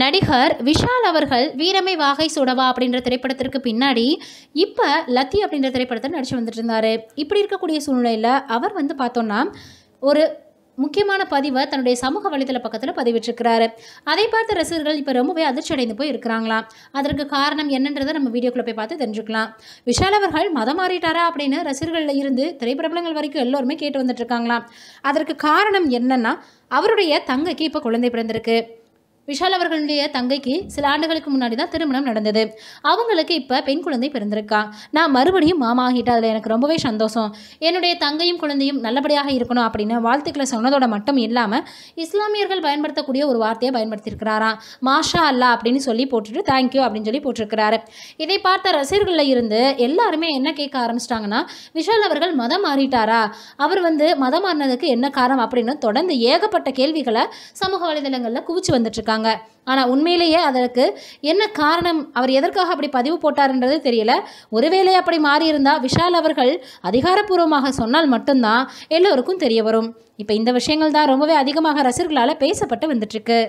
நடிகர் விஷால் அவர்கள் வீரமை வாகை சுடவா அப்படின்ற திரைப்படத்திற்கு பின்னாடி இப்போ லத்தி அப்படின்ற திரைப்படத்தில் நடித்து வந்துட்டு இருந்தார் இப்படி இருக்கக்கூடிய சூழ்நிலையில் அவர் வந்து பார்த்தோன்னா ஒரு முக்கியமான பதிவை தன்னுடைய சமூக வலைதள பக்கத்தில் பதிவிட்டிருக்கிறாரு அதை பார்த்த ரசிகர்கள் இப்போ ரொம்பவே அதிர்ச்சி அடைந்து போய் இருக்கிறாங்களாம் அதற்கு காரணம் என்னன்றதை நம்ம வீடியோக்குள்ளே போய் பார்த்து தெரிஞ்சுக்கலாம் விஷால் அவர்கள் மதம் மாறிட்டாரா அப்படின்னு ரசிகர்களில் இருந்து திரைப்பிரபலங்கள் வரைக்கும் எல்லோருமே கேட்டு வந்துட்டு இருக்காங்களாம் அதற்கு காரணம் என்னன்னா அவருடைய தங்கைக்கு இப்போ குழந்தை பிறந்திருக்கு விஷால் அவர்களுடைய தங்கைக்கு சில ஆண்டுகளுக்கு முன்னாடி தான் திருமணம் நடந்தது அவங்களுக்கு இப்போ பெண் குழந்தை பிறந்திருக்கா நான் மறுபடியும் மாமா ஆகிட்டேன் அதில் எனக்கு ரொம்பவே சந்தோஷம் என்னுடைய தங்கையும் குழந்தையும் நல்லபடியாக இருக்கணும் அப்படின்னு வாழ்த்துக்களை சொன்னதோட மட்டும் இல்லாமல் இஸ்லாமியர்கள் பயன்படுத்தக்கூடிய ஒரு வார்த்தையை பயன்படுத்தியிருக்கிறாரா மாஷா அல்லா அப்படின்னு சொல்லி போட்டுட்டு தேங்க்யூ அப்படின்னு சொல்லி போட்டிருக்கிறாரு இதை பார்த்த ரசிகர்களில் இருந்து எல்லாருமே என்ன கேட்க ஆரம்பிச்சிட்டாங்கன்னா விஷால் அவர்கள் மதம் மாறிட்டாரா அவர் வந்து மதம் மாறினதுக்கு என்ன காரணம் அப்படின்னு தொடர்ந்து ஏகப்பட்ட கேள்விகளை சமூக வலைதளங்களில் குவிச்சு வந்துட்டு சொல்கிறாங்க ஆனால் உண்மையிலேயே அதற்கு என்ன காரணம் அவர் எதற்காக அப்படி பதிவு போட்டார்ன்றது தெரியல ஒருவேளை அப்படி மாறியிருந்தால் விஷால் அவர்கள் அதிகாரப்பூர்வமாக சொன்னால் மட்டும்தான் எல்லோருக்கும் தெரிய வரும் இப்போ இந்த விஷயங்கள் தான் ரொம்பவே அதிகமாக ரசிகர்களால் பேசப்பட்டு வந்துட்டுருக்கு